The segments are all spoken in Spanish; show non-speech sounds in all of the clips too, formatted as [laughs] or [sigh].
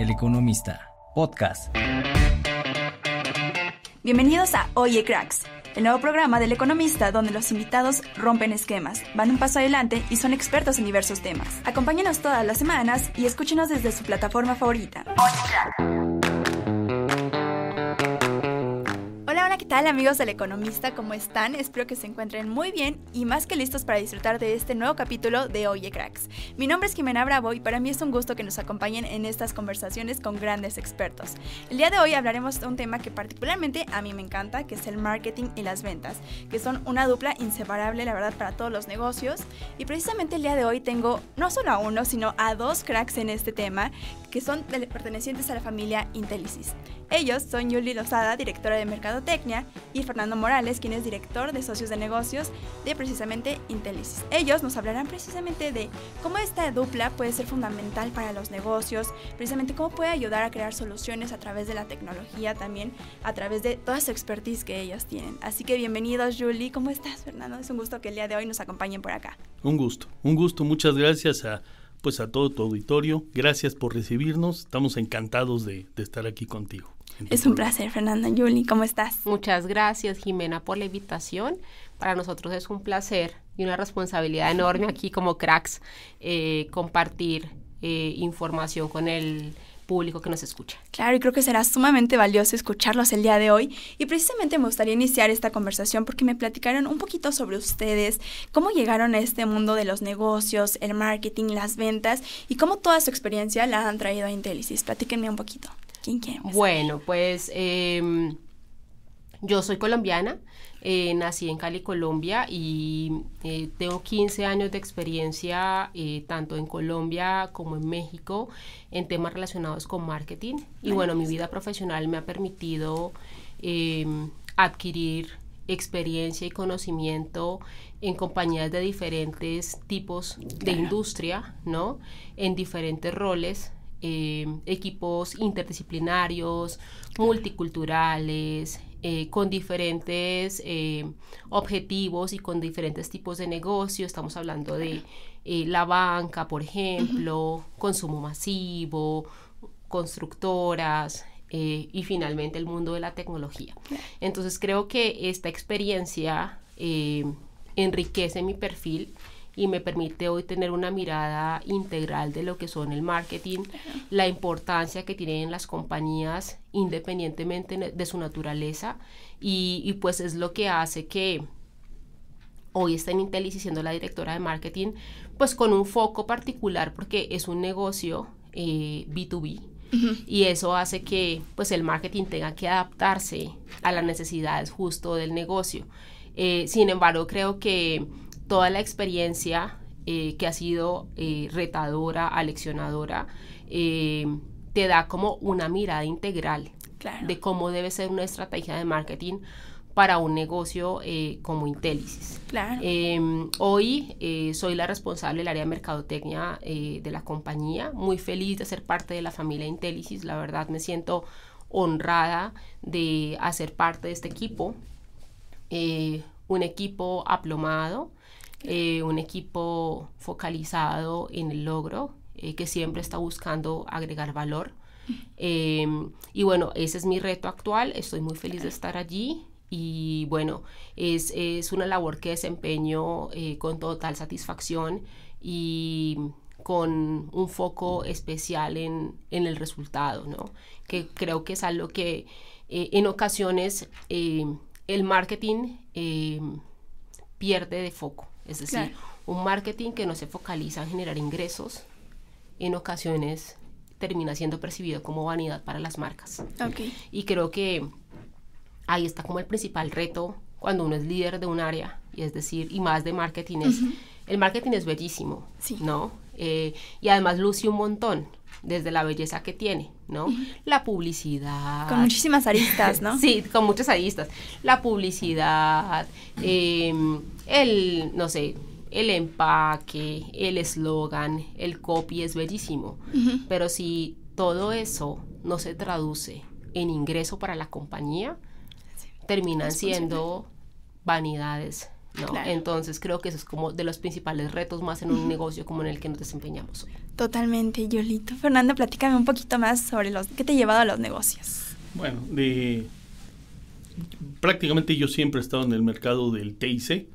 El Economista, podcast. Bienvenidos a Oye Cracks, el nuevo programa del Economista donde los invitados rompen esquemas, van un paso adelante y son expertos en diversos temas. Acompáñenos todas las semanas y escúchenos desde su plataforma favorita. Oye Cracks. tal amigos del Economista? ¿Cómo están? Espero que se encuentren muy bien y más que listos para disfrutar de este nuevo capítulo de Oye Cracks. Mi nombre es Jimena Bravo y para mí es un gusto que nos acompañen en estas conversaciones con grandes expertos. El día de hoy hablaremos de un tema que particularmente a mí me encanta, que es el marketing y las ventas, que son una dupla inseparable, la verdad, para todos los negocios. Y precisamente el día de hoy tengo no solo a uno, sino a dos cracks en este tema, que son pertenecientes a la familia Intelisys. Ellos son Yuli Lozada, directora de Mercadotecnia, y Fernando Morales, quien es director de Socios de Negocios de precisamente Intelisis. Ellos nos hablarán precisamente de cómo esta dupla puede ser fundamental para los negocios, precisamente cómo puede ayudar a crear soluciones a través de la tecnología también, a través de toda su expertise que ellos tienen. Así que bienvenidos Yuli, ¿cómo estás Fernando? Es un gusto que el día de hoy nos acompañen por acá. Un gusto, un gusto, muchas gracias a pues a todo tu auditorio. Gracias por recibirnos. Estamos encantados de, estar aquí contigo. Es un placer, Fernanda. Yuli, ¿cómo estás? Muchas gracias, Jimena, por la invitación. Para nosotros es un placer y una responsabilidad enorme aquí como cracks eh, compartir eh, información con el público que nos escucha. Claro, y creo que será sumamente valioso escucharlos el día de hoy. Y precisamente me gustaría iniciar esta conversación porque me platicaron un poquito sobre ustedes, cómo llegaron a este mundo de los negocios, el marketing, las ventas y cómo toda su experiencia la han traído a Intelisys. Platíquenme un poquito. Bueno, pues em, yo soy colombiana, eh, nací en Cali, Colombia y eh, tengo 15 años de experiencia eh, tanto en Colombia como en México en temas relacionados con marketing. Y bueno, mi vida profesional me ha permitido em, adquirir experiencia y conocimiento en compañías de diferentes tipos de industria, ¿no? En diferentes roles, eh, equipos interdisciplinarios, multiculturales, eh, con diferentes eh, objetivos y con diferentes tipos de negocio. Estamos hablando de la banca, por ejemplo, consumo masivo, constructoras. y finalmente el mundo de la tecnología. Entonces creo que esta experiencia enriquece mi perfil y me permite hoy tener una mirada integral de lo que son el marketing, la importancia que tienen las compañías independientemente de su naturaleza y, pues es lo que hace que hoy esté en Intelis y siendo la directora de marketing, pues con un foco particular porque es un negocio B2B. Eh, y eso hace que pues el marketing tenga que adaptarse a las necesidades justo del negocio. Eh, sin embargo, creo que toda la experiencia eh, que ha sido eh, retadora, aleccionadora, eh, te da como una mirada integral de cómo debe ser una estrategia de marketing para un negocio como Intelisys. Em, hoy soy la responsable del área de mercadotecnia de la compañía, muy feliz de ser parte de la familia Intelisys, la verdad me siento honrada de hacer parte de este equipo, un equipo aplomado, eh, un equipo focalizado en el logro, eh, que siempre está buscando agregar valor. Em, y bueno, ese es mi reto actual, estoy muy feliz de estar allí y bueno, es, una labor que desempeño eh, con total satisfacción y con un foco especial en, en el resultado, ¿no? Que creo que es algo que en ocasiones el marketing pierde de foco. Es decir, un marketing que no se focaliza en generar ingresos, en ocasiones termina siendo percibido como vanidad para las marcas. Y creo que ahí está como el principal reto cuando uno es líder de un área, y es decir, y más de marketing es, el marketing es bellísimo, ¿no? Eh, y además luce un montón desde la belleza que tiene, ¿no? La publicidad. Con muchísimas aristas, ¿no? [laughs] sí, con muchas aristas. La publicidad, em, el, no sé, el empaque, el eslogan, el copy es bellísimo, pero si todo eso no se traduce en ingreso para la compañía, terminan siendo vanidades entonces creo que eso es como de los principales retos más en un negocio como en el que nos desempeñamos hoy. Totalmente, Yolito. Fernanda, platícame un poquito más sobre los qué te ha llevado a los negocios. Bueno, de prácticamente yo siempre he estado en el mercado del TIC.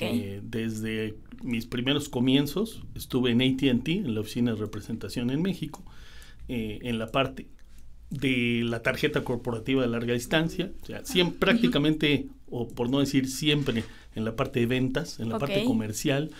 Eh, desde mis primeros comienzos estuve en ATT, en la oficina de representación en México, eh, en la parte de la tarjeta corporativa de larga distancia. O sea, siempre, prácticamente o por no decir siempre, en la parte de ventas, en la parte comercial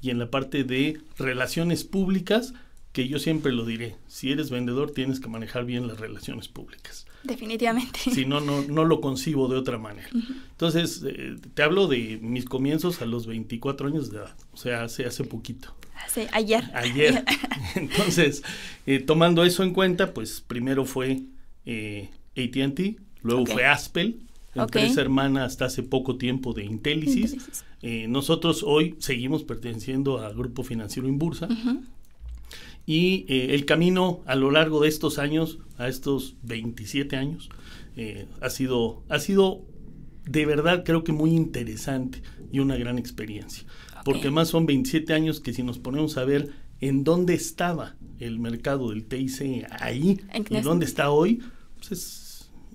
y en la parte de relaciones públicas, que yo siempre lo diré, si eres vendedor tienes que manejar bien las relaciones públicas. Definitivamente. Si no, no, no lo concibo de otra manera. Entonces, eh, te hablo de mis comienzos a los 24 años de edad, o sea, hace, hace poquito. Hace, ayer. Ayer. [laughs] Entonces, eh, tomando eso en cuenta, pues primero fue eh, ATT, luego fue Aspel, okay. empresa hermana hasta hace poco tiempo de Intélisis. Eh, nosotros hoy seguimos perteneciendo al grupo financiero Inbursa. Y eh, el camino a lo largo de estos años, a estos 27 años, eh, ha, sido, ha sido de verdad creo que muy interesante y una gran experiencia. Porque más son 27 años que si nos ponemos a ver en dónde estaba el mercado del TIC ahí y dónde está hoy, pues es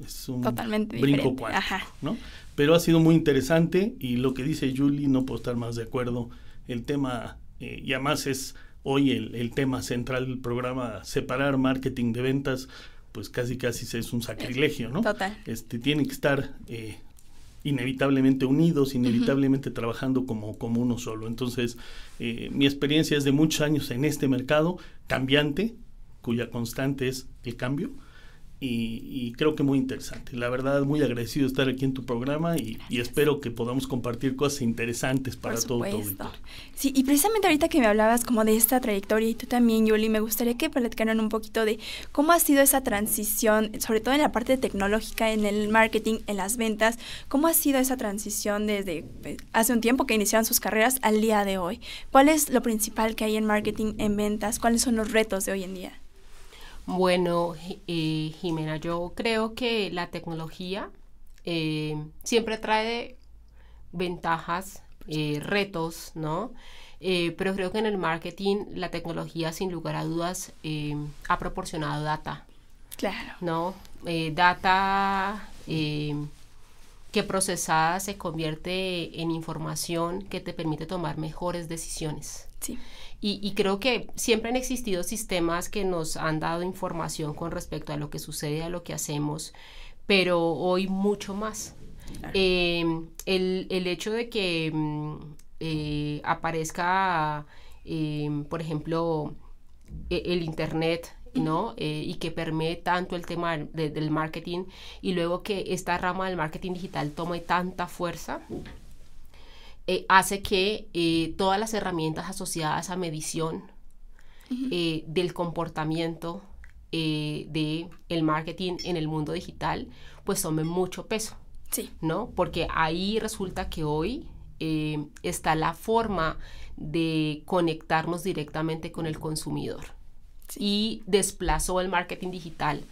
es un Totalmente brinco ¿no? Pero ha sido muy interesante y lo que dice Julie no puedo estar más de acuerdo. El tema, eh, y además es hoy el, tema central del programa, separar marketing de ventas, pues casi casi es un sacrilegio, ¿no? Total. Este, tienen que estar eh, inevitablemente unidos, inevitablemente trabajando como, como uno solo. Entonces, eh, mi experiencia es de muchos años en este mercado cambiante, cuya constante es el cambio, y, creo que muy interesante. La verdad, muy agradecido estar aquí en tu programa y, espero que podamos compartir cosas interesantes para todo tu auditorio. Sí, y precisamente ahorita que me hablabas como de esta trayectoria y tú también, Yoli me gustaría que platicaran un poquito de cómo ha sido esa transición, sobre todo en la parte tecnológica, en el marketing, en las ventas, cómo ha sido esa transición desde pues, hace un tiempo que iniciaron sus carreras al día de hoy. ¿Cuál es lo principal que hay en marketing, en ventas? ¿Cuáles son los retos de hoy en día? Bueno, eh, Jimena, yo creo que la tecnología eh, siempre trae ventajas, eh, retos, ¿no? pero creo que en el marketing la tecnología sin lugar a dudas ha proporcionado data. Claro. ¿No? data que procesada se convierte en información que te permite tomar mejores decisiones. Sí. Y, creo que siempre han existido sistemas que nos han dado información con respecto a lo que sucede, a lo que hacemos, pero hoy mucho más. Em, el, hecho de que mm, eh, aparezca, em, por ejemplo, e, el Internet ¿no? Eh, y que permee tanto el tema del marketing y luego que esta rama del marketing digital tome tanta fuerza, eh, hace que eh, todas las herramientas asociadas a medición eh, del comportamiento de el marketing en el mundo digital pues tomen mucho peso sí no porque ahí resulta que hoy está la forma de conectarnos directamente con el consumidor y desplazó el marketing digital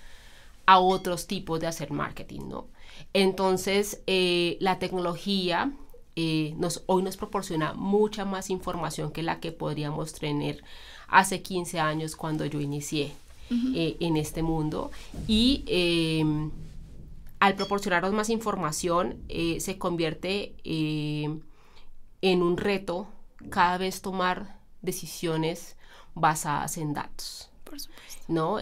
a otros tipos de hacer marketing no entonces la tecnología eh, hoy nos proporciona mucha más información que la que podríamos tener hace 15 años cuando yo inicié eh, en este mundo. Y em, al proporcionarnos más información eh, se convierte em, en un reto cada vez tomar decisiones basadas en datos.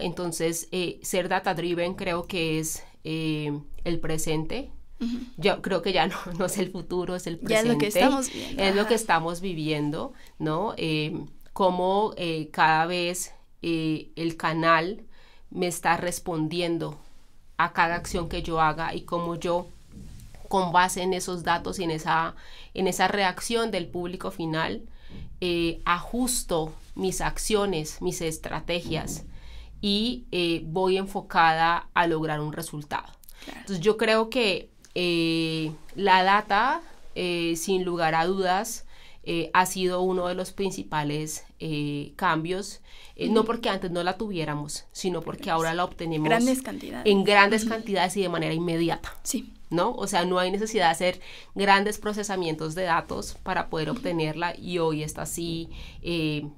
Entonces, ser data driven creo que es em, el presente yo creo que ya [laughs] no, es el futuro, es el presente. es lo que estamos viviendo. Es lo que estamos viviendo, ¿no? Eh, cómo eh, cada vez eh, el canal me está respondiendo a cada acción que yo haga y cómo yo con base en esos datos y en esa, en esa reacción del público final, ajusto mis acciones, mis estrategias y voy enfocada a lograr un resultado. Entonces yo creo que eh, la data, eh, sin lugar a dudas, eh, ha sido uno de los principales cambios, no porque antes no la tuviéramos, sino porque ahora la obtenemos en grandes cantidades y de manera inmediata. Sí. ¿No? O sea, no hay necesidad de hacer grandes procesamientos de datos para poder obtenerla y hoy está así,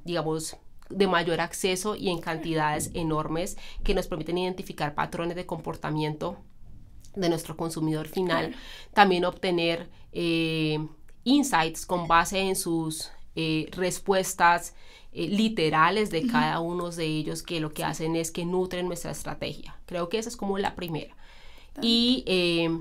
digamos, de mayor acceso y en cantidades enormes que nos permiten identificar patrones de comportamiento de nuestro consumidor final, también obtener eh, insights con base en sus eh, respuestas eh, literales de cada uno de ellos que lo que hacen es que nutren nuestra estrategia. Creo que esa es como la primera. Y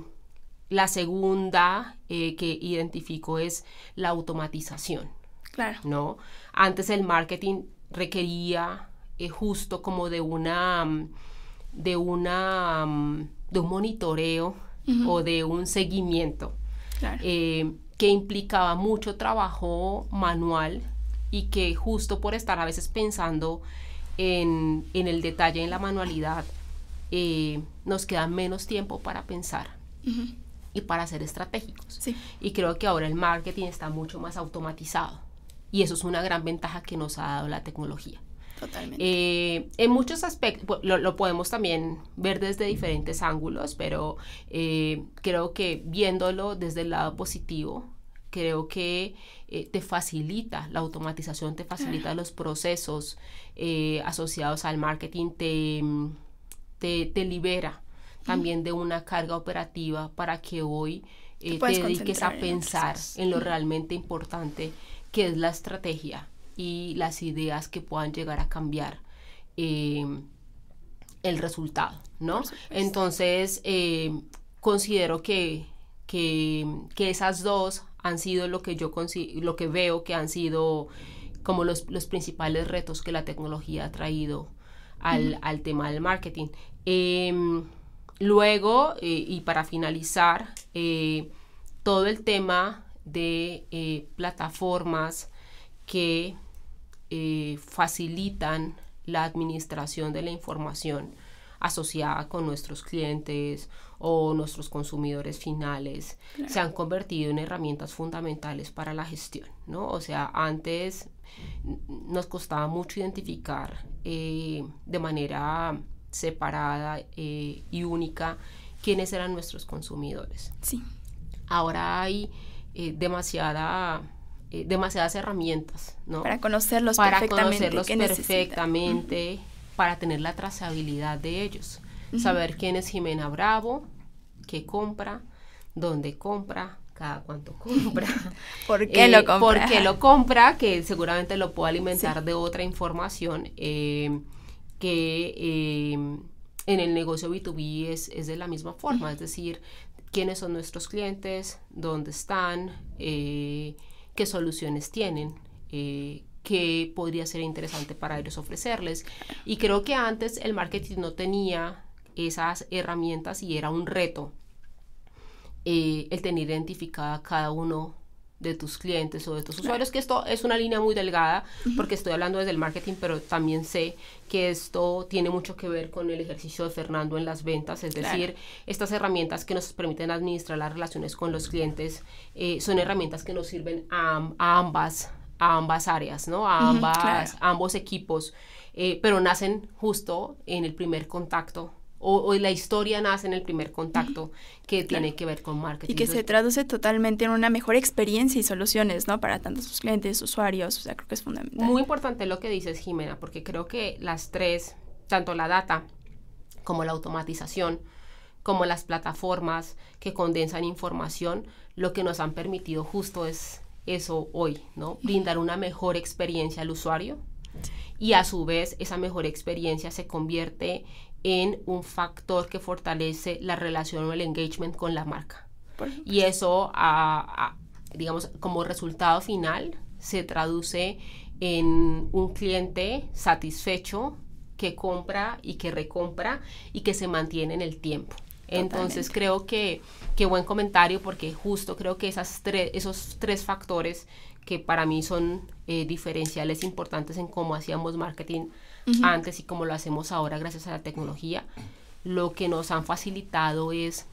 la segunda que identifico es la automatización. Claro. ¿no? Antes el marketing requería justo como de una... Mm, de una mm, de un monitoreo o de un seguimiento, eh, que implicaba mucho trabajo manual y que justo por estar a veces pensando en, el detalle, en la manualidad, eh, nos queda menos tiempo para pensar. y para ser estratégicos. Y creo que ahora el marketing está mucho más automatizado y eso es una gran ventaja que nos ha dado la tecnología. Eh, en muchos aspectos, lo, podemos también ver desde diferentes ángulos, pero eh, creo que viéndolo desde el lado positivo, creo que eh, te facilita la automatización, te facilita los procesos asociados al marketing, te, te, libera también de una carga operativa para que hoy te, dediques a pensar en lo realmente importante que es la estrategia y las ideas que puedan llegar a cambiar eh, el resultado, ¿no? Entonces, eh, considero que, que, esas dos han sido lo que yo lo que veo que han sido como los, principales retos que la tecnología ha traído al, tema del marketing. Em, luego, eh, y para finalizar, todo el tema de plataformas, que eh, facilitan la administración de la información asociada con nuestros clientes o nuestros consumidores finales se han convertido en herramientas fundamentales para la gestión, ¿no? O sea, antes nos costaba mucho identificar eh, de manera separada eh, y única quiénes eran nuestros consumidores. Sí. Ahora hay demasiada eh, demasiadas herramientas, ¿no? Para conocerlos perfectamente. para Conocerlos perfectamente, para tener la trazabilidad de ellos. Saber quién es Jimena Bravo, qué compra, dónde compra, cada cuánto compra. [laughs] ¿Por qué lo eh, compra? ¿Por qué lo compra? Que seguramente lo puedo alimentar de otra información eh, que en el negocio B2B es, de la misma forma, es decir, quiénes son nuestros clientes, dónde están, soluciones tienen, eh, que podría ser interesante para ellos ofrecerles. Y creo que antes el marketing no tenía esas herramientas y era un reto eh, el tener identificada cada uno de tus clientes o de tus usuarios, que esto es una línea muy delgada, porque estoy hablando desde el marketing, pero también sé que esto tiene mucho que ver con el ejercicio de Fernando en las ventas, es decir, estas herramientas que nos permiten administrar las relaciones con los clientes eh, son herramientas que nos sirven a, ambas a ambas áreas, ¿no? A ambas, ambos equipos, eh, pero nacen justo en el primer contacto o, la historia nace en el primer contacto que tiene que ver con marketing. Y que se traduce totalmente en una mejor experiencia y soluciones, ¿no? Para tantos sus clientes, usuarios, o sea, creo que es fundamental. Muy importante lo que dices, Jimena, porque creo que las tres, tanto la data como la automatización, como las plataformas que condensan información, lo que nos han permitido justo es eso hoy, ¿no? Brindar una mejor experiencia al usuario y a su vez esa mejor experiencia se convierte en un factor que fortalece la relación o el engagement con la marca. Y eso, digamos, como resultado final, se traduce en un cliente satisfecho que compra y que recompra y que se mantiene en el tiempo. Entonces creo que, qué buen comentario porque justo creo que esas esos tres factores que para mí son eh, diferenciales importantes en cómo hacíamos marketing antes y como lo hacemos ahora gracias a la tecnología, lo que nos han facilitado es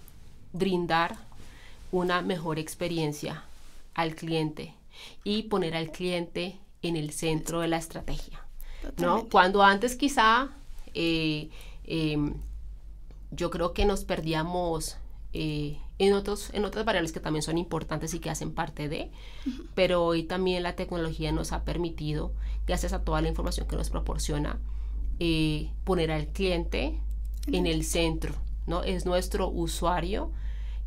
brindar una mejor experiencia al cliente y poner al cliente en el centro de la estrategia. ¿no? Cuando antes quizá eh, em, yo creo que nos perdíamos eh, en, otros, en otras variables que también son importantes y que hacen parte de, pero hoy también la tecnología nos ha permitido, gracias a toda la información que nos proporciona, eh, poner al cliente en el centro, ¿no? Es nuestro usuario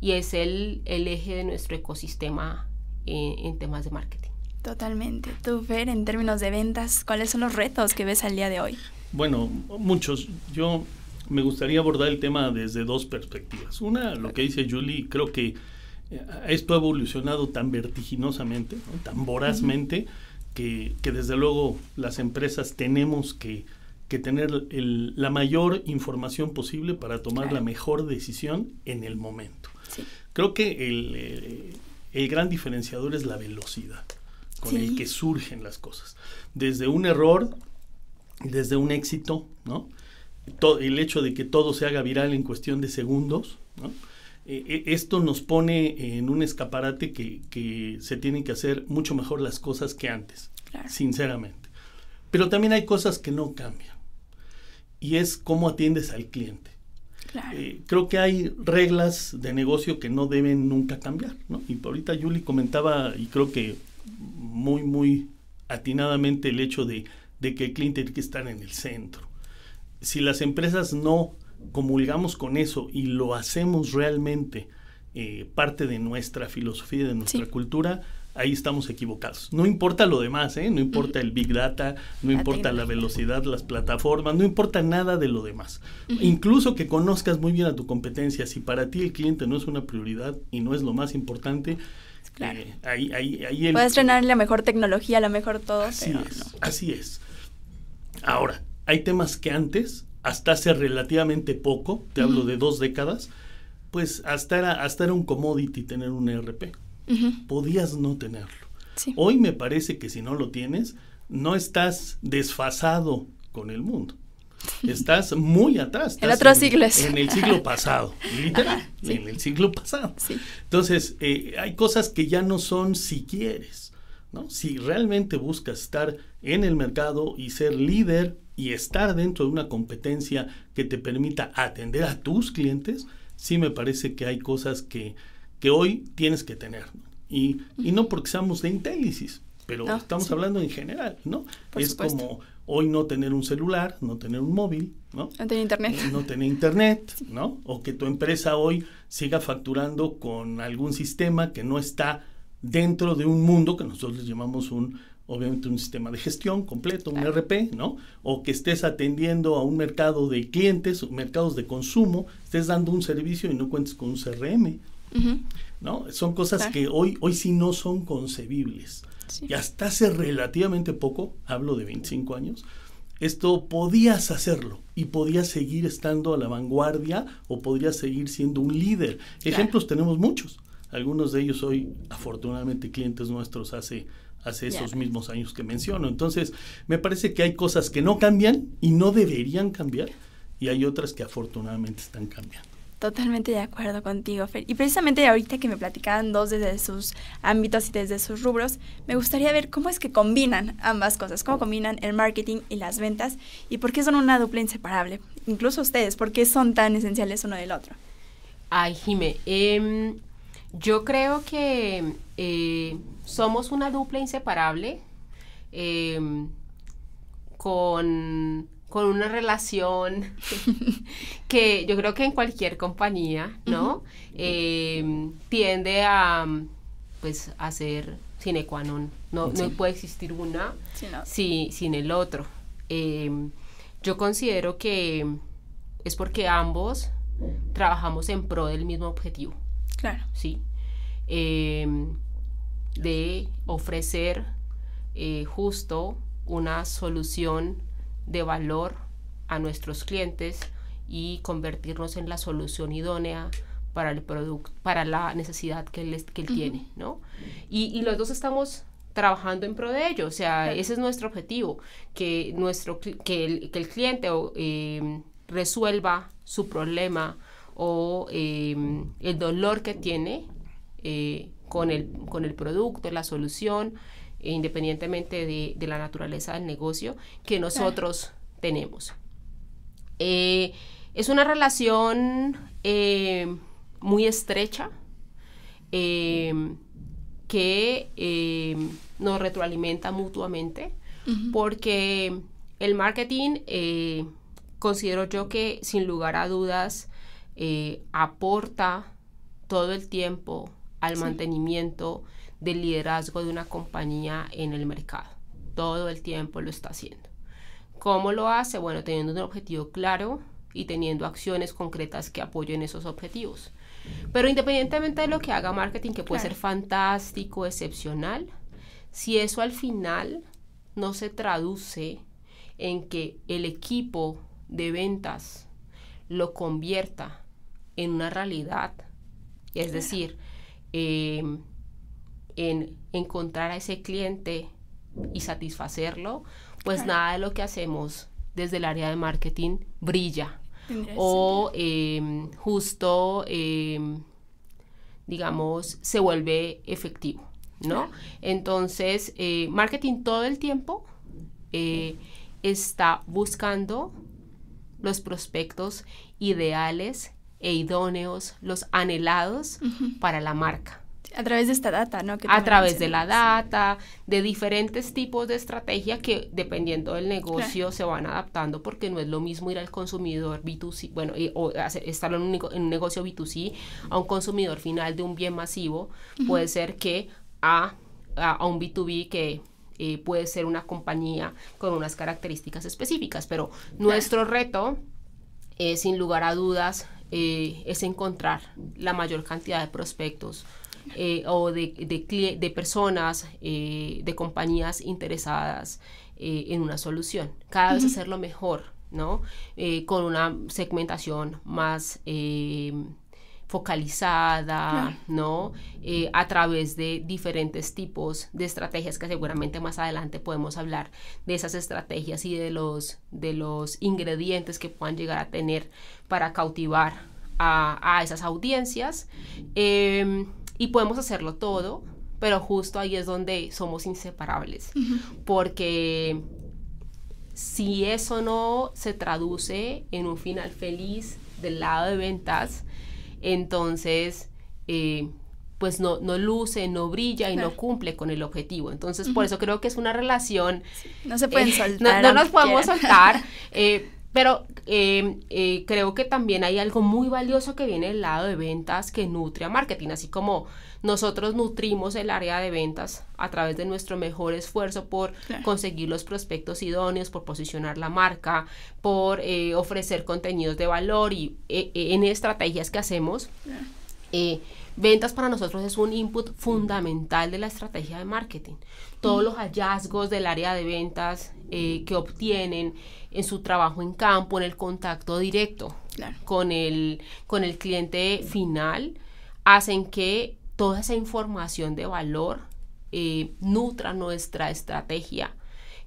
y es el, el eje de nuestro ecosistema en, eh, en temas de marketing. Totalmente. Tú, Fer, en términos de ventas, ¿cuáles son los retos que ves al día de hoy? Bueno, muchos. Yo me gustaría abordar el tema desde dos perspectivas. Una, lo que dice Julie, creo que eh, esto ha evolucionado tan vertiginosamente, tan vorazmente, que, desde luego las empresas tenemos que, tener la mayor información posible para tomar la mejor decisión en el momento. Creo que eh, el, gran diferenciador es la velocidad con el que surgen las cosas. Desde un error, desde un éxito, ¿no? el hecho de que todo se haga viral en cuestión de segundos, eh, eh, esto nos pone en un escaparate que, se tienen que hacer mucho mejor las cosas que antes, sinceramente. Pero también hay cosas que no cambian y es cómo atiendes al cliente. Eh, creo que hay reglas de negocio que no deben nunca cambiar. Y ahorita Yuli comentaba, y creo que muy, muy atinadamente, el hecho de, de que el cliente tiene que estar en el centro si las empresas no comulgamos con eso y lo hacemos realmente eh, parte de nuestra filosofía, y de nuestra cultura, ahí estamos equivocados. No importa lo demás, ¿eh? no importa el Big Data, no importa la velocidad, las plataformas, no importa nada de lo demás. Incluso que conozcas muy bien a tu competencia, si para ti el cliente no es una prioridad y no es lo más importante, claro. Eh, ahí, ahí, ahí el, Puedes tener la mejor tecnología, la mejor todo. así es. Ahora, hay temas que antes, hasta hace relativamente poco, te hablo de dos décadas, pues hasta era, un commodity tener un ERP. Podías no tenerlo. Hoy me parece que si no lo tienes, no estás desfasado con el mundo. Estás muy atrás. en, En el siglo [laughs] pasado, literal, en el siglo pasado. Entonces, eh, hay cosas que ya no son si quieres, ¿no? Si realmente buscas estar en el mercado y ser líder y estar dentro de una competencia que te permita atender a tus clientes, sí me parece que hay cosas que, que hoy tienes que tener. Y, no porque seamos de intélisis, pero estamos hablando en general, ¿no? es como hoy no tener un celular, no tener un móvil, ¿no? No tener internet. Eh, no tener internet, [laughs] ¿no? O que tu empresa hoy siga facturando con algún sistema que no está dentro de un mundo que nosotros llamamos un obviamente un sistema de gestión completo, un RP, ¿no? O que estés atendiendo a un mercado de clientes, mercados de consumo, estés dando un servicio y no cuentes con un CRM, ¿no? Son cosas que hoy, hoy sí no son concebibles. Y hasta hace relativamente poco, hablo de 25 años, esto podías hacerlo y podías seguir estando a la vanguardia o podías seguir siendo un líder. Ejemplos tenemos muchos. Algunos de ellos hoy, afortunadamente, clientes nuestros hace hace esos mismos años que menciono. Entonces, me parece que hay cosas que no cambian y no deberían cambiar y hay otras que afortunadamente están cambiando. Totalmente de acuerdo contigo, Fer. Y precisamente ahorita que me platicaban dos desde sus ámbitos y desde sus rubros, me gustaría ver cómo es que combinan ambas cosas, cómo combinan el marketing y las ventas y por qué son una dupla inseparable. Incluso ustedes, ¿por qué son tan esenciales uno del otro? Ay, Jime, em, yo creo que eh, somos una dupla inseparable em, con, una relación [laughs] que yo creo que en cualquier compañía, ¿no? Em, tiende a, pues, a ser sine qua non. No, no puede existir una sin el otro. Em, yo considero que es porque ambos trabajamos en pro del mismo objetivo. Claro. Sí. Eh, de ofrecer eh, justo una solución de valor a nuestros clientes y convertirnos en la solución idónea para el producto, para la necesidad que él, tiene, ¿no? Y, los dos estamos trabajando en pro de ello, o sea, ese es nuestro objetivo, que, nuestro, que, el, cliente em, resuelva su problema o em, el dolor que tiene eh, con el, producto, la solución, e independientemente de, la naturaleza del negocio que nosotros tenemos. Eh, es una relación eh, muy estrecha eh, que nos retroalimenta mutuamente porque el marketing considero yo que sin lugar a dudas aporta todo el tiempo al mantenimiento del liderazgo de una compañía en el mercado. Todo el tiempo lo está haciendo. ¿Cómo lo hace? Bueno, teniendo un objetivo claro y teniendo acciones concretas que apoyen esos objetivos. Pero independientemente de lo que haga marketing, que puede ser fantástico, excepcional, si eso al final no se traduce en que el equipo de ventas lo convierta en una realidad, es decir, Em, en encontrar a ese cliente y satisfacerlo, pues nada de lo que hacemos desde el área de marketing brilla. O em, justo, em, digamos, se vuelve efectivo, ¿no? Entonces, eh, marketing todo el tiempo eh, está buscando los prospectos ideales e idóneos, los anhelados para la marca. A través de esta data, ¿no? a través de la data, de diferentes tipos de estrategia que dependiendo del negocio se van adaptando porque no es lo mismo ir al consumidor B2C, bueno, o estar en un, negocio B2C a un consumidor final de un bien masivo, puede ser que a, a, un B2B que eh, puede ser una compañía con unas características específicas, pero nuestro reto es sin lugar a dudas eh, es encontrar la mayor cantidad de prospectos eh, o de, personas, eh, de compañías interesadas en una solución. Cada vez hacerlo mejor, ¿no? con una segmentación más focalizada, ¿no? Eh, a través de diferentes tipos de estrategias que seguramente más adelante podemos hablar de esas estrategias y de los, de los ingredientes que puedan llegar a tener para cautivar a, esas audiencias. Em, y podemos hacerlo todo, pero justo ahí es donde somos inseparables, porque si eso no se traduce en un final feliz del lado de ventas, entonces eh, pues no, no, luce, no brilla y no cumple con el objetivo. Entonces, por eso creo que es una relación... no se pueden eh, [laughs] soltar. No, nos podemos soltar. [laughs] Eh, pero em, eh, creo que también hay algo muy valioso que viene del lado de ventas que nutre a marketing, así como nosotros nutrimos el área de ventas a través de nuestro mejor esfuerzo por conseguir los prospectos idóneos, por posicionar la marca, por eh, ofrecer contenidos de valor y e, e, en estrategias que hacemos. Eh, ventas para nosotros es un input fundamental de la estrategia de marketing todos los hallazgos del área de ventas eh, que obtienen en su trabajo en campo, en el contacto directo con, el, con el cliente final, hacen que toda esa información de valor eh, nutra nuestra estrategia,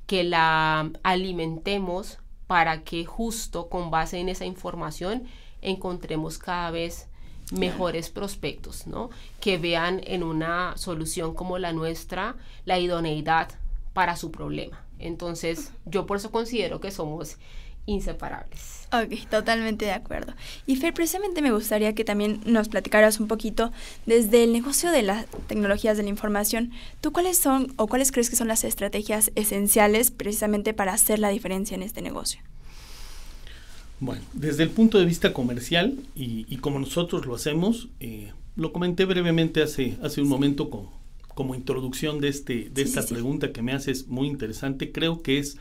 que la alimentemos para que justo con base en esa información encontremos cada vez mejores prospectos, ¿no? Que vean en una solución como la nuestra la idoneidad para su problema. Entonces, yo por eso considero que somos inseparables. Ok, totalmente de acuerdo. Y Fer, precisamente me gustaría que también nos platicaras un poquito desde el negocio de las tecnologías de la información. ¿Tú cuáles son o cuáles crees que son las estrategias esenciales precisamente para hacer la diferencia en este negocio? Bueno, desde el punto de vista comercial y, como nosotros lo hacemos, eh, lo comenté brevemente hace, hace un momento como introducción de, este, de esta pregunta que me haces muy interesante. Creo que es,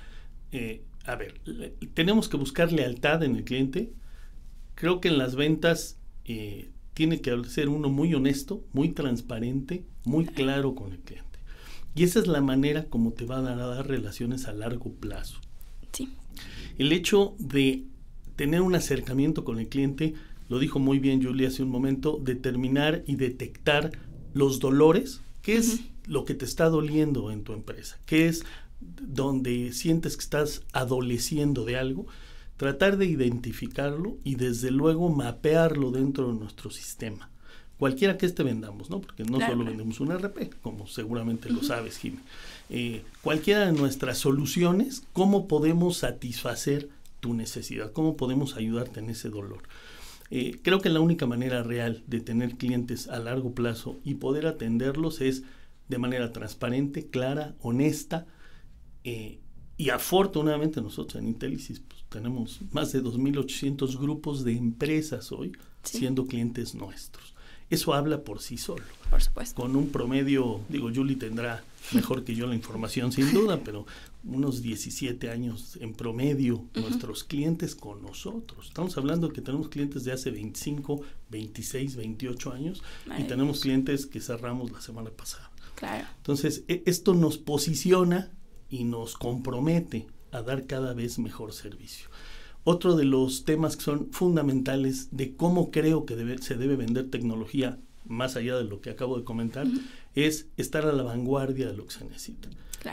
eh, a ver, tenemos que buscar lealtad en el cliente. Creo que en las ventas eh, tiene que ser uno muy honesto, muy transparente, muy claro con el cliente. Y esa es la manera como te van a dar relaciones a largo plazo. Sí. El hecho de tener un acercamiento con el cliente, lo dijo muy bien Julia hace un momento, determinar y detectar los dolores, qué es lo que te está doliendo en tu empresa, qué es donde sientes que estás adoleciendo de algo, tratar de identificarlo y desde luego mapearlo dentro de nuestro sistema. Cualquiera que este vendamos, ¿no? Porque no solo vendemos un RP, como seguramente lo sabes, Jimmy. Eh, cualquiera de nuestras soluciones, ¿cómo podemos satisfacer tu necesidad, cómo podemos ayudarte en ese dolor. Eh, creo que la única manera real de tener clientes a largo plazo y poder atenderlos es de manera transparente, clara, honesta. Eh, y afortunadamente nosotros en Intelisys pues, tenemos más de 2.800 grupos de empresas hoy siendo clientes nuestros. Eso habla por sí solo. Con un promedio, digo, Julie tendrá mejor que yo la información sin [laughs] duda, pero unos 17 años en promedio nuestros clientes con nosotros. Estamos hablando que tenemos clientes de hace 25, 26, 28 años y tenemos clientes que cerramos la semana pasada. Claro. Entonces, e, esto nos posiciona y nos compromete a dar cada vez mejor servicio. Otro de los temas que son fundamentales de cómo creo que se debe vender tecnología, más allá de lo que acabo de comentar, es estar a la vanguardia de lo que se necesita.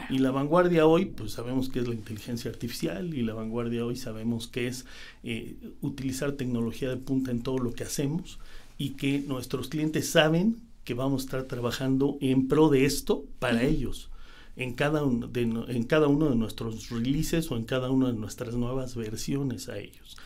Y la vanguardia hoy, pues sabemos que es la inteligencia artificial y la vanguardia hoy sabemos que es eh, utilizar tecnología de punta en todo lo que hacemos y que nuestros clientes saben que vamos a estar trabajando en pro de esto para ellos en cada, en cada uno de nuestros releases o en cada una de nuestras nuevas versiones a ellos.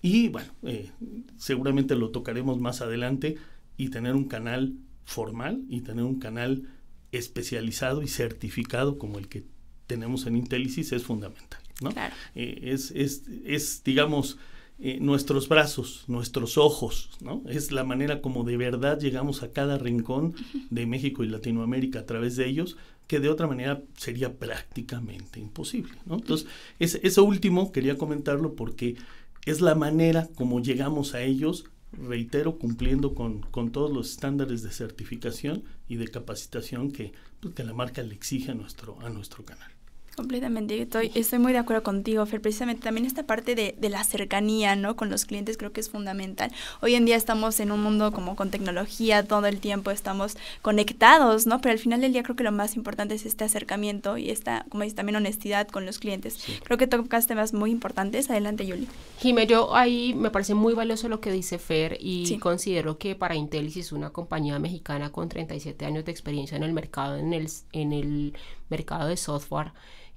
Y bueno, eh, seguramente lo tocaremos más adelante y tener un canal formal y tener un canal especializado y certificado como el que tenemos en Intelisis es fundamental. ¿no? Eh, es, es, es, digamos, eh, nuestros brazos, nuestros ojos, ¿no? Es la manera como de verdad llegamos a cada rincón de México y Latinoamérica a través de ellos que de otra manera sería prácticamente imposible. Entonces, eso último quería comentarlo porque es la manera como llegamos a ellos, reitero, cumpliendo con, todos los estándares de certificación y de capacitación que, pues, que la marca le exige a nuestro, a nuestro canal. Completamente, estoy, estoy muy de acuerdo contigo, Fer. Precisamente también esta parte de, de, la cercanía, ¿no? Con los clientes creo que es fundamental. Hoy en día estamos en un mundo como con tecnología, todo el tiempo estamos conectados, ¿no? Pero al final del día creo que lo más importante es este acercamiento y esta, como dices, también honestidad con los clientes. Creo que tocas temas muy importantes. Adelante, Yuli. Jimé, yo ahí me parece muy valioso lo que dice Fer y considero que para Intelis una compañía mexicana con 37 años de experiencia en el mercado, en el, en el mercado de software.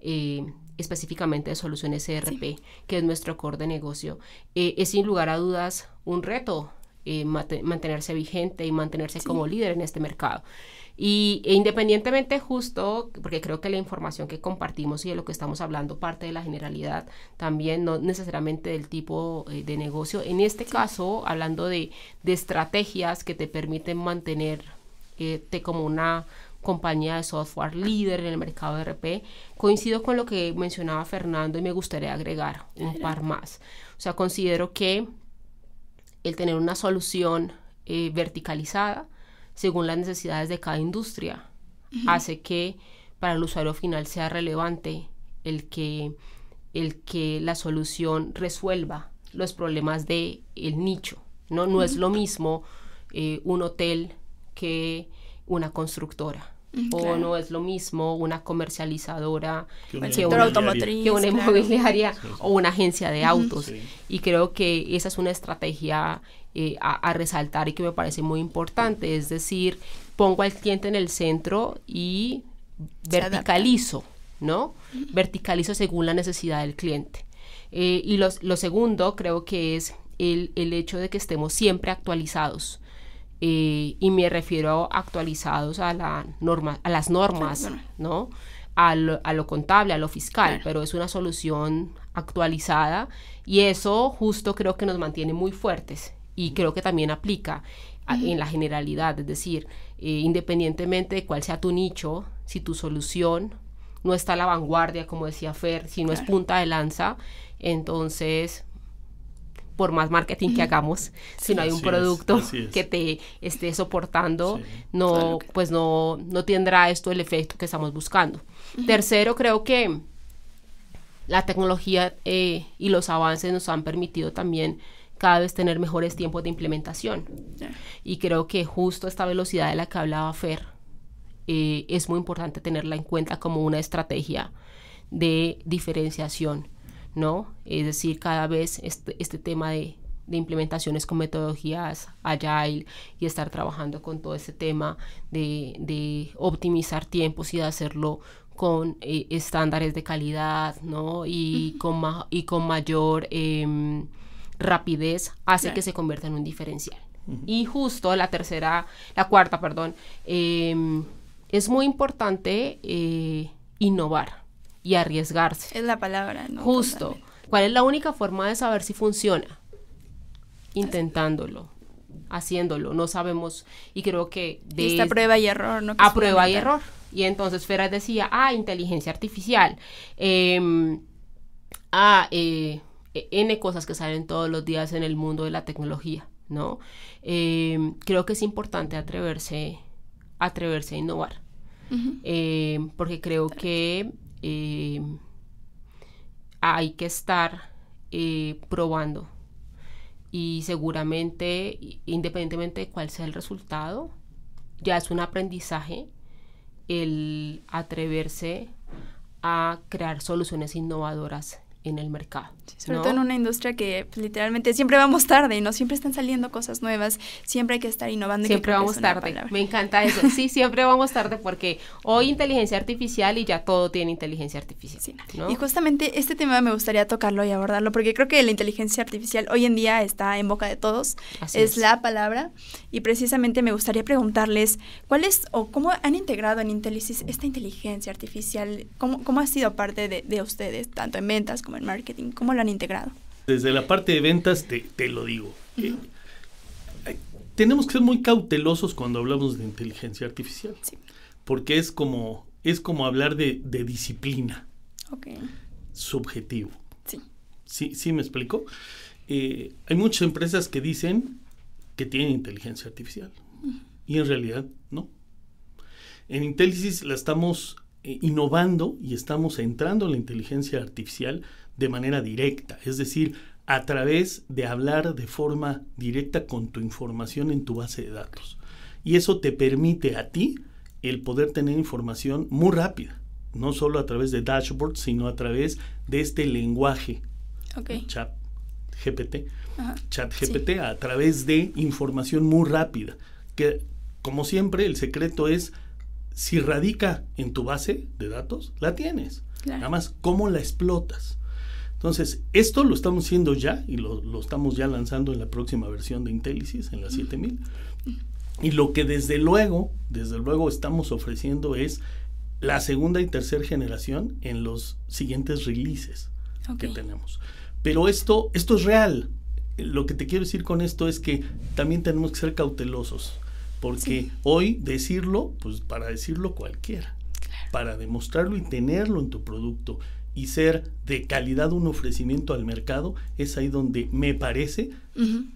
Eh, específicamente de soluciones ERP, que es nuestro core de negocio, eh, es sin lugar a dudas un reto eh, mantenerse vigente y mantenerse como líder en este mercado. Y e independientemente justo, porque creo que la información que compartimos y de lo que estamos hablando parte de la generalidad, también no necesariamente del tipo de negocio, en este caso hablando de, de, estrategias que te permiten mantenerte como una compañía de software líder en el mercado de RP. Coincido con lo que mencionaba Fernando y me gustaría agregar un par más. O sea, considero que el tener una solución eh, verticalizada según las necesidades de cada industria hace que para el usuario final sea relevante el que, el que la solución resuelva los problemas del el nicho. No, no es lo mismo eh, un hotel que una constructora o no es lo mismo una comercializadora que una, que una inmobiliaria o una agencia de autos. Y creo que esa es una estrategia eh, a, resaltar y que me parece muy importante. Es decir, pongo al cliente en el centro y verticalizo, ¿no? Verticalizo según la necesidad del cliente. Eh, y lo segundo creo que es el, el hecho de que estemos siempre actualizados eh, y me refiero actualizados a, la norma, a las normas, ¿no? A lo, contable, a lo fiscal, pero es una solución actualizada y eso justo creo que nos mantiene muy fuertes y creo que también aplica en la generalidad, es decir, eh, independientemente de cuál sea tu nicho, si tu solución no está a la vanguardia, como decía Fer, si no es punta de lanza, entonces por más marketing que hagamos, si no hay un producto que te esté soportando, no, pues no, tendrá esto el efecto que estamos buscando. Tercero, creo que la tecnología eh, y los avances nos han permitido también cada vez tener mejores tiempos de implementación. Y creo que justo esta velocidad de la que hablaba Fer eh, es muy importante tenerla en cuenta como una estrategia de diferenciación ¿no? Es decir, cada vez este, este tema de, implementaciones con metodologías agile y estar trabajando con todo este tema de, optimizar tiempos y de hacerlo con eh, estándares de calidad, ¿no? Y, con, y con mayor em, rapidez hace que se convierta en un diferencial. Y justo la tercera, la cuarta, perdón, em, es muy importante eh, innovar, y arriesgarse. Es la palabra, ¿no? Justo. ¿Cuál es la única forma de saber si funciona? Intentándolo, haciéndolo, no sabemos. Y creo que de... esta prueba y error, ¿no? a prueba y error. Y entonces Feras decía, ah, inteligencia artificial, em, ah, eh, e, N cosas que salen todos los días en el mundo de la tecnología, ¿no? Em, creo que es importante atreverse, atreverse a innovar. Em, porque creo que eh, hay que estar eh, probando. Y seguramente, independientemente de cuál sea el resultado, ya es un aprendizaje el atreverse a crear soluciones innovadoras en el mercado. sobre todo en una industria que pues, literalmente siempre vamos tarde, ¿no? Siempre están saliendo cosas nuevas, siempre hay que estar innovando. Siempre vamos tarde, me encanta eso. sí, [laughs] siempre vamos tarde porque hoy inteligencia artificial y ya todo tiene inteligencia artificial. Y justamente este tema me gustaría tocarlo y abordarlo porque creo que la inteligencia artificial hoy en día está en boca de todos, es, la palabra y precisamente me gustaría preguntarles ¿cuál es o cómo han integrado en Intelisis esta inteligencia artificial, cómo, ha sido parte de, de ustedes, tanto en ventas como en marketing? ¿Cómo lo han integrado? Desde la parte de ventas te, lo digo. Eh, tenemos que ser muy cautelosos cuando hablamos de inteligencia artificial. Porque es como, es como hablar de, disciplina. Subjetivo. Sí. Sí, me explico. Eh, hay muchas empresas que dicen que tienen inteligencia artificial. Y en realidad no. En Intelisys la estamos eh, innovando y estamos entrando en la inteligencia artificial de manera directa, es decir, a través de hablar de forma directa con tu información en tu base de datos. Y eso te permite a ti el poder tener información muy rápida, no solo a través de dashboards, sino a través de este lenguaje okay. chat GPT, chat GPT, a través de información muy rápida, que como siempre el secreto es si radica en tu base de datos, la tienes. Nada más, ¿cómo la explotas? Entonces, esto lo estamos haciendo ya y lo, estamos ya lanzando en la próxima versión de Intellisys, en la 7000. Y lo que desde luego, desde luego estamos ofreciendo es la segunda y tercera generación en los siguientes releases que tenemos. Pero esto, esto es real. Lo que te quiero decir con esto es que también tenemos que ser cautelosos, porque hoy decirlo, pues para decirlo cualquiera, para demostrarlo y tenerlo en tu producto y ser de calidad un ofrecimiento al mercado, es ahí donde me parece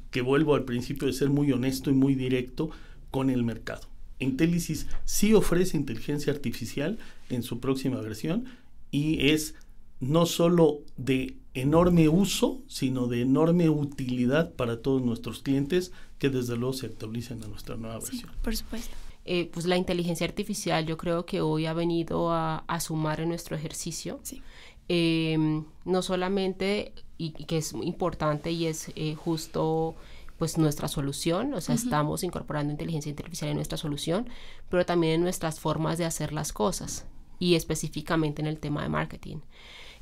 que vuelvo al principio de ser muy honesto y muy directo con el mercado. Intelisis sí ofrece inteligencia artificial en su próxima versión y es no solo de enorme uso, sino de enorme utilidad para todos nuestros clientes que desde luego se actualicen a nuestra nueva versión. por supuesto. Eh, pues la inteligencia artificial yo creo que hoy ha venido a, a sumar en nuestro ejercicio. Sí. Em, no solamente, y, que es muy importante y es eh, justo pues nuestra solución, o sea, estamos incorporando inteligencia artificial en nuestra solución, pero también en nuestras formas de hacer las cosas y específicamente en el tema de marketing.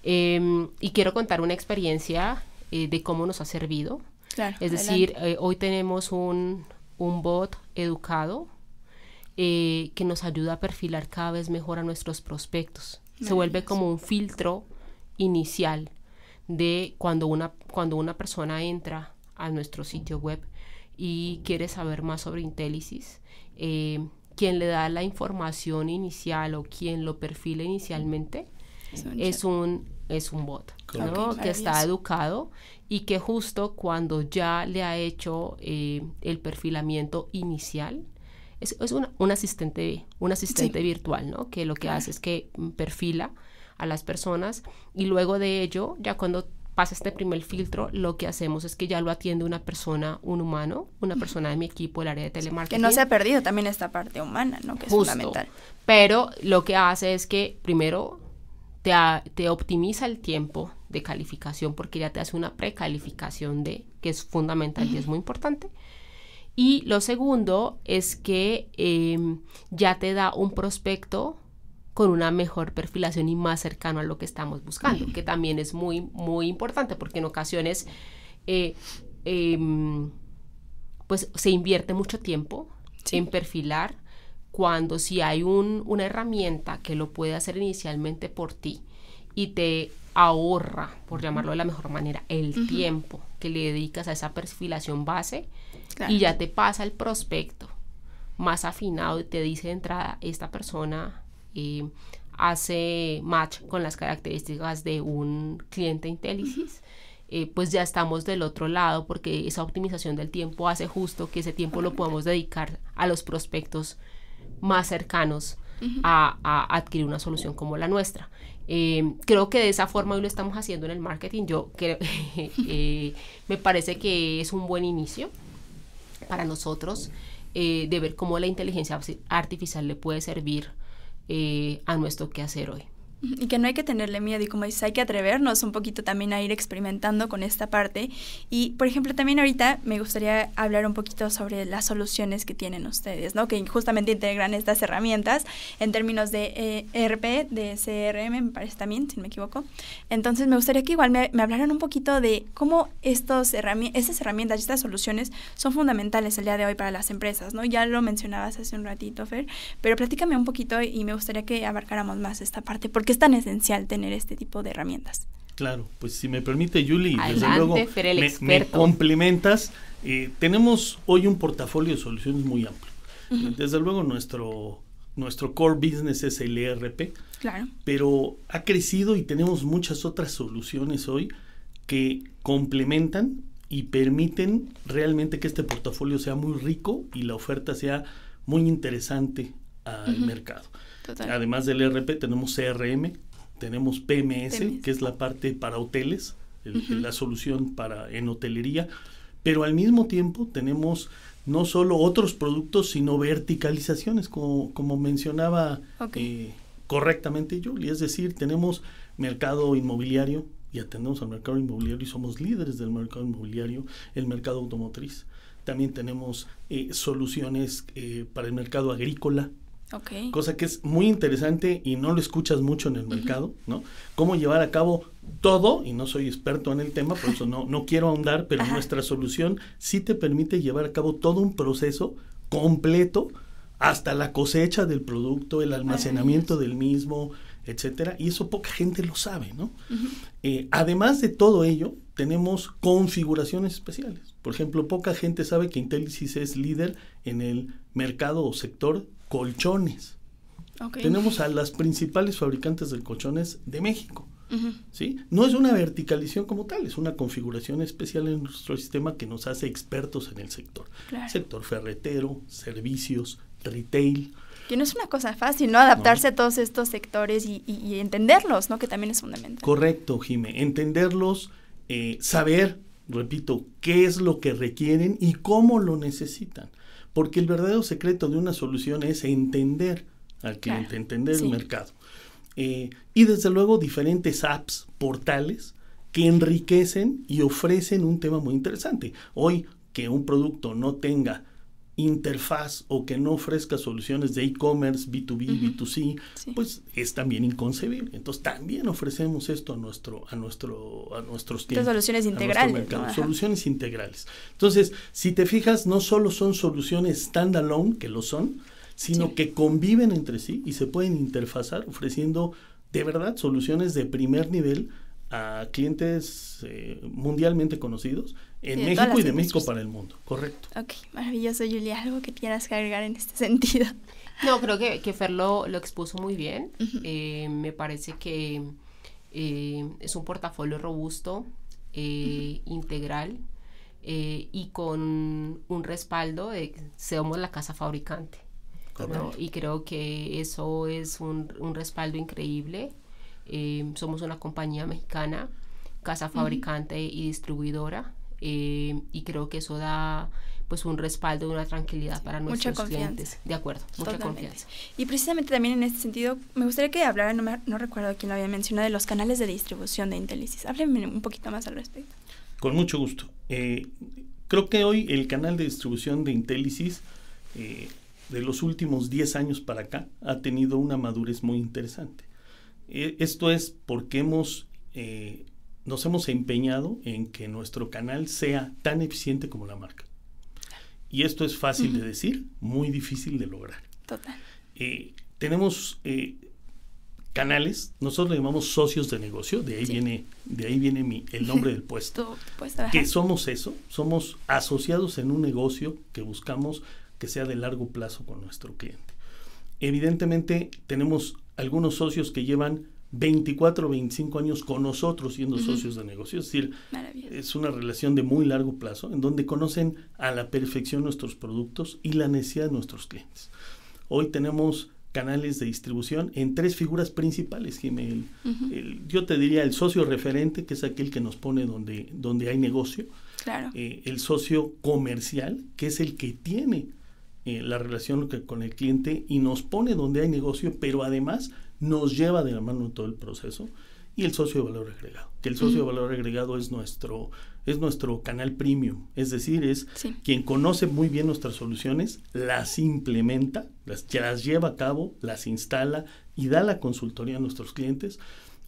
Em, y quiero contar una experiencia eh, de cómo nos ha servido. es decir, eh, hoy tenemos un, un bot educado que nos ayuda a perfilar cada vez mejor a nuestros prospectos. Se vuelve como un filtro inicial de cuando una, cuando una persona entra a nuestro sitio web y quiere saber más sobre Intelisys, eh, quien le da la información inicial o quien lo perfila inicialmente es un, es un bot, que está educado y que justo cuando ya le ha hecho eh, el perfilamiento inicial, es, un, asistente, un asistente virtual, ¿no? que lo que hace es que perfila a las personas y luego de ello, ya cuando pasa este primer filtro, lo que hacemos es que ya lo atiende una persona, un humano, una persona de mi equipo, el área de telemarketing. Que no se ha perdido también esta parte humana, ¿no? Que es fundamental. Pero lo que hace es que primero te, optimiza el tiempo de calificación porque ya te hace una precalificación de, que es fundamental y es muy importante. Y lo segundo es que em, ya te da un prospecto con una mejor perfilación y más cercano a lo que estamos buscando, que también es muy, muy importante porque en ocasiones eh, em, pues se invierte mucho tiempo en perfilar cuando si hay una herramienta que lo puede hacer inicialmente por ti y te ahorra, por llamarlo de la mejor manera, el tiempo que le dedicas a esa perfilación base y ya te pasa el prospecto más afinado y te dice de entrada, esta persona hace match con las características de un cliente IntelliSys. Eh, pues ya estamos del otro lado porque esa optimización del tiempo hace justo que ese tiempo lo podamos dedicar a los prospectos más cercanos a, adquirir una solución como la nuestra. Eh, creo que de esa forma hoy lo estamos haciendo en el marketing. Yo creo, [laughs] eh, me parece que es un buen inicio para nosotros de ver cómo la inteligencia artificial le puede servir eh, a nuestro hacer hoy. [laughs] Y que no hay que tenerle miedo y como dices, hay que atrevernos un poquito también a ir experimentando con esta parte. Y, por ejemplo, también ahorita me gustaría hablar un poquito sobre las soluciones que tienen ustedes, ¿no? Que justamente integran estas herramientas en términos de ERP, eh, e de CRM, me parece también, si no me equivoco. Entonces, me gustaría que igual me, me hablaran un poquito de cómo estos estas herramientas y estas soluciones son fundamentales el día de hoy para las empresas, ¿no? Ya lo mencionabas hace un ratito, Fer, pero platícame un poquito y me gustaría que abarcáramos más esta parte, porque qué es tan esencial tener este tipo de herramientas. Claro, pues si me permite, Julie, desde luego me, complementas. Eh, tenemos hoy un portafolio de soluciones muy amplio. Desde luego nuestro, nuestro core business es el ERP, claro. pero ha crecido y tenemos muchas otras soluciones hoy que complementan y permiten realmente que este portafolio sea muy rico y la oferta sea muy interesante al mercado. Además del ERP tenemos CRM, tenemos PMS, que es la parte para hoteles, la solución para en hotelería, pero al mismo tiempo tenemos no solo otros productos, sino verticalizaciones, como, como mencionaba eh, correctamente Es decir, tenemos mercado inmobiliario y atendemos al mercado inmobiliario y somos líderes del mercado inmobiliario, el mercado automotriz. También tenemos eh, soluciones eh, para el mercado agrícola, Cosa que es muy interesante y no lo escuchas mucho en el mercado, ¿no? Cómo llevar a cabo todo, y no soy experto en el tema, por eso no, no quiero ahondar, pero nuestra solución sí te permite llevar a cabo todo un proceso completo hasta la cosecha del producto, el almacenamiento del mismo, etcétera, y eso poca gente lo sabe, ¿no? Eh, además de todo ello, tenemos configuraciones especiales. Por ejemplo, poca gente sabe que Intelisys es líder en el mercado o sector colchones. Tenemos a las principales fabricantes de colchones de México. ¿Sí? No es una verticalización como tal, es una configuración especial en nuestro sistema que nos hace expertos en el sector. Sector ferretero, servicios, retail. Que no es una cosa fácil, ¿no? Adaptarse a todos estos sectores y, entenderlos, ¿no? Que también es fundamental. Correcto, Jime. Entenderlos, eh, saber, repito, qué es lo que requieren y cómo lo necesitan porque el verdadero secreto de una solución es entender al cliente, entender el mercado. Eh, y desde luego diferentes apps, portales, que enriquecen y ofrecen un tema muy interesante. Hoy que un producto no tenga interfaz o que no ofrezca soluciones de e-commerce, B2B, B2C, pues es también inconcebible. Entonces también ofrecemos esto a nuestro, a nuestro, a nuestros clientes soluciones integrales. Soluciones integrales. Entonces, si te fijas, no solo son soluciones standalone, que lo son, sino que conviven entre sí y se pueden interfazar ofreciendo de verdad soluciones de primer nivel a clientes eh, mundialmente conocidos en México y de México para el mundo, correcto. Ok, maravilloso, Julia. ¿Algo que quieras agregar en este sentido? No, creo que, que Fer lo, expuso muy bien. Eh, me parece que eh, es un portafolio robusto, integral y con un respaldo de seamos la casa fabricante. ¿no? Y creo que eso es un, un respaldo increíble Em, somos una compañía mexicana, casa fabricante y distribuidora, em, y creo que eso da pues un respaldo, una tranquilidad para nuestros mucha clientes. De acuerdo, mucha confianza. Y precisamente también en este sentido, me gustaría que hablara, no, recuerdo quién lo había mencionado, de los canales de distribución de Intelisis Hábleme un poquito más al respecto. Con mucho gusto. Eh, creo que hoy el canal de distribución de Intelisis eh, de los últimos 10 años para acá ha tenido una madurez muy interesante. E, esto es porque hemos, eh, nos hemos empeñado en que nuestro canal sea tan eficiente como la marca. Y esto es fácil de decir, muy difícil de lograr. Total. Eh, tenemos eh, canales, nosotros le llamamos socios de negocio, de ahí viene, de ahí viene mi, el nombre del [laughs] puesto. que somos eso, somos asociados en un negocio que buscamos que sea de largo plazo con nuestro cliente. Evidentemente tenemos algunos socios que llevan 24 o 25 años con nosotros siendo socios de negocio. Es decir, es una relación de muy largo plazo en donde conocen a la perfección nuestros productos y la necesidad de nuestros clientes. Hoy tenemos canales de distribución en tres figuras principales, que yo te diría el socio referente, que es aquel que nos pone donde, donde hay negocio. Eh, el socio comercial, que es el que tiene eh, la relación con el cliente y nos pone donde hay negocio, pero además nos lleva de la mano todo el proceso. Y el socio de valor agregado, que el socio de valor agregado es nuestro, es nuestro canal premium, es decir, es quien conoce muy bien nuestras soluciones, las implementa, las, lleva a cabo, las instala y da la consultoría a nuestros clientes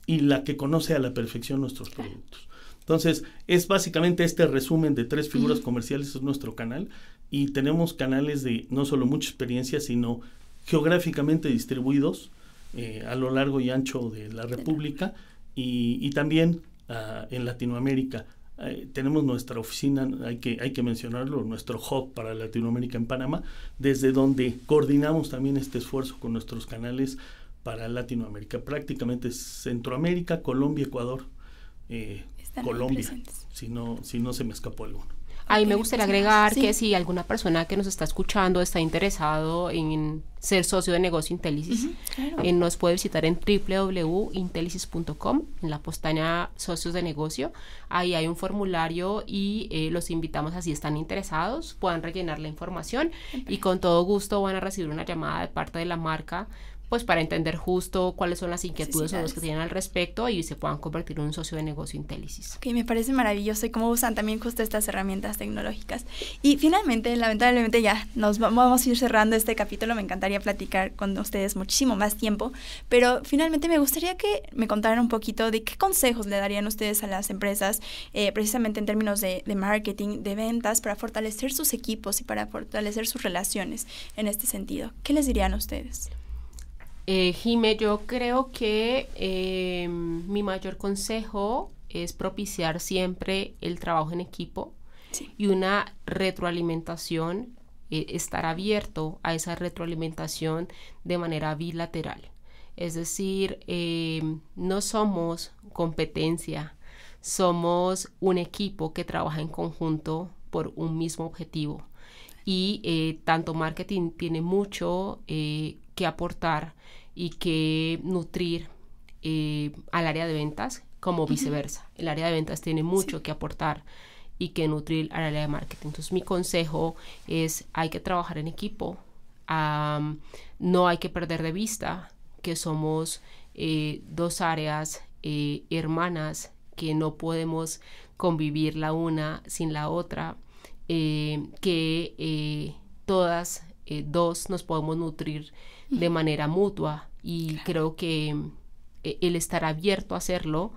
y la que conoce a la perfección nuestros productos. Entonces, es básicamente este resumen de tres figuras comerciales, es nuestro canal, y tenemos canales de no solo mucha experiencia, sino geográficamente distribuidos eh, a lo largo y ancho de la República y, también ah, en Latinoamérica. Eh, tenemos nuestra oficina, hay que, hay que mencionarlo, nuestro hub para Latinoamérica en Panamá, desde donde coordinamos también este esfuerzo con nuestros canales para Latinoamérica. Prácticamente Centroamérica, Colombia, Ecuador, eh, Colombia, si no, si no se me escapó alguno. Ahí me gustaría pues agregar que si alguna persona que nos está escuchando está interesado en ser socio de negocio Intelisis, eh, nos puede visitar en www.intelisis.com, en la pestaña socios de negocio. Ahí hay un formulario y eh, los invitamos a si están interesados, puedan rellenar la información y con todo gusto van a recibir una llamada de parte de la marca pues para entender justo cuáles son las inquietudes o los que tienen al respecto y se puedan convertir en un socio de negocio Intelisys. Que me parece maravilloso y cómo usan también justo estas herramientas tecnológicas. Y finalmente, lamentablemente ya nos vamos a ir cerrando este capítulo, me encantaría platicar con ustedes muchísimo más tiempo, pero finalmente me gustaría que me contaran un poquito de qué consejos le darían ustedes a las empresas, eh, precisamente en términos de, marketing, de ventas, para fortalecer sus equipos y para fortalecer sus relaciones en este sentido. ¿Qué les dirían ustedes? Eh, Jime, yo creo que em, mi mayor consejo es propiciar siempre el trabajo en equipo y una retroalimentación, eh, estar abierto a esa retroalimentación de manera bilateral. Es decir, em, no somos competencia, somos un equipo que trabaja en conjunto por un mismo objetivo. Y eh, tanto marketing tiene mucho aportar y que nutrir eh, al área de ventas como viceversa. El área de ventas tiene mucho que aportar y que nutrir al área de marketing. Entonces mi consejo es hay que trabajar en equipo, no hay que perder de vista que somos eh, dos áreas eh, hermanas que no podemos convivir la una sin la otra, que todas eh, dos nos podemos nutrir de manera mutua y creo que eh, el estar abierto a hacerlo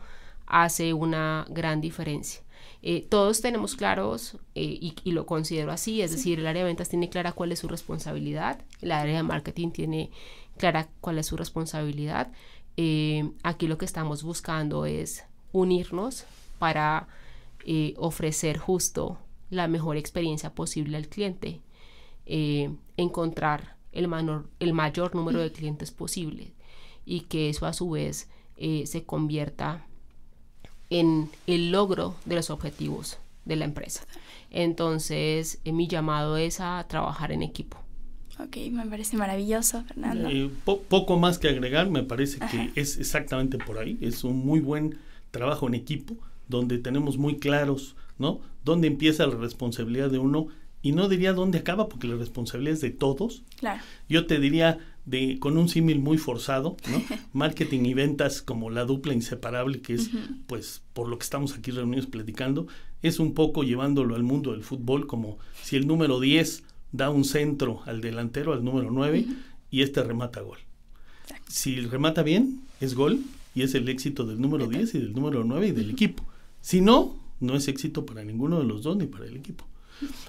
hace una gran diferencia. Eh, todos tenemos claros, y, lo considero así, es decir, el área de ventas tiene clara cuál es su responsabilidad, el área de marketing tiene clara cuál es su responsabilidad. aquí lo que estamos buscando es unirnos para ofrecer justo la mejor experiencia posible al cliente eh, encontrar el, el mayor número de clientes posible y que eso a su vez eh, se convierta en el logro de los objetivos de la empresa. Entonces, eh, mi llamado es a trabajar en equipo. Ok, me parece maravilloso, Fernando. poco más que agregar, me parece que es exactamente por ahí. Es un muy buen trabajo en equipo, donde tenemos muy claros, ¿no? Dónde empieza la responsabilidad de uno y no diría dónde acaba porque la responsabilidad es de todos. Claro. Yo te diría de con un símil muy forzado, [laughs] Marketing y ventas como la dupla inseparable que es pues por lo que estamos aquí reunidos platicando, es un poco llevándolo al mundo del fútbol como si el número 10 da un centro al delantero, al número 9 y este remata gol. Si remata bien, es gol y es el éxito del número 10 y del número 9 y del equipo. Si no, no es éxito para ninguno de los dos ni para el equipo.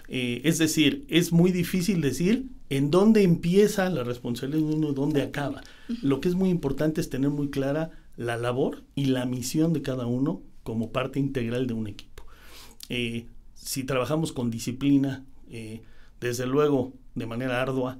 Eh, es decir, es muy difícil decir en dónde empieza la responsabilidad de uno dónde acaba. Lo que es muy importante es tener muy clara la labor y la misión de cada uno como parte integral de un equipo. Eh, si trabajamos con disciplina, eh, desde luego de manera ardua,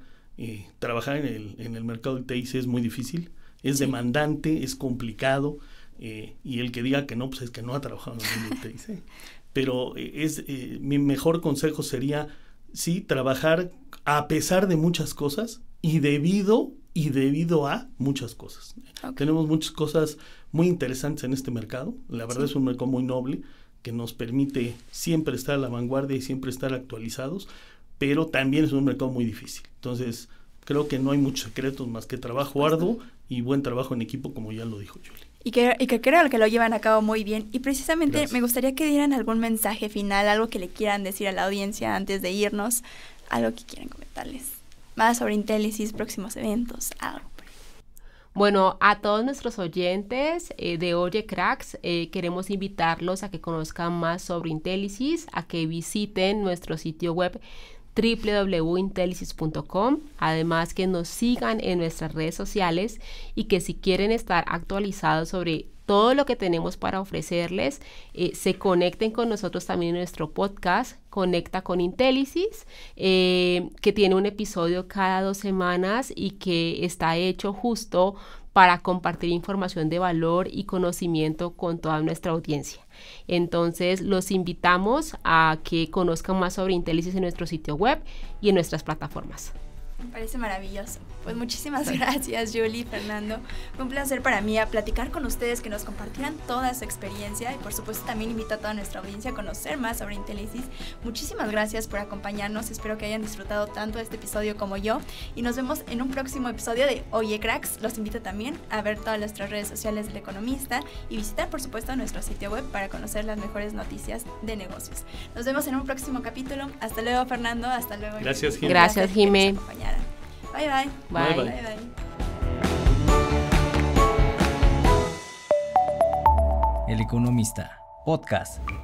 trabajar en el, en el, mercado del TIC es muy difícil, es demandante, es complicado, y el que diga que no, pues es que no ha trabajado en el TIC. [laughs] pero eh, es, eh, mi mejor consejo sería, sí, trabajar a pesar de muchas cosas y debido y debido a muchas cosas. Tenemos muchas cosas muy interesantes en este mercado. La verdad es un mercado muy noble que nos permite siempre estar a la vanguardia y siempre estar actualizados, pero también es un mercado muy difícil. Entonces, creo que no hay muchos secretos más que trabajo arduo y buen trabajo en equipo, como ya lo dijo Julie y que, que creo que lo llevan a cabo muy bien. Y precisamente me gustaría que dieran algún mensaje final, algo que le quieran decir a la audiencia antes de irnos, algo que quieran comentarles. Más sobre Intelisys, próximos eventos, algo. Bueno, a todos nuestros oyentes eh, de Oye Cracks, eh, queremos invitarlos a que conozcan más sobre Intelisys, a que visiten nuestro sitio web www.intelisis.com, Además que nos sigan en nuestras redes sociales y que si quieren estar actualizados sobre todo lo que tenemos para ofrecerles, eh, se conecten con nosotros también en nuestro podcast, Conecta con Intelisis, eh, que tiene un episodio cada dos semanas y que está hecho justo para compartir información de valor y conocimiento con toda nuestra audiencia. Entonces los invitamos a que conozcan más sobre Intélices en nuestro sitio web y en nuestras plataformas. Me parece maravilloso. Pues muchísimas gracias, Julie, Fernando. Fue un placer para mí platicar con ustedes, que nos compartieran toda su experiencia y por supuesto también invito a toda nuestra audiencia a conocer más sobre Intelisis. Muchísimas gracias por acompañarnos. Espero que hayan disfrutado tanto este episodio como yo y nos vemos en un próximo episodio de Oye Cracks. Los invito también a ver todas nuestras redes sociales del Economista y visitar por supuesto nuestro sitio web para conocer las mejores noticias de negocios. Nos vemos en un próximo capítulo. Hasta luego, Fernando. Hasta luego. Gracias, Jimé. Gracias, Jimé. Bye bye. Bye bye. El Economista, podcast.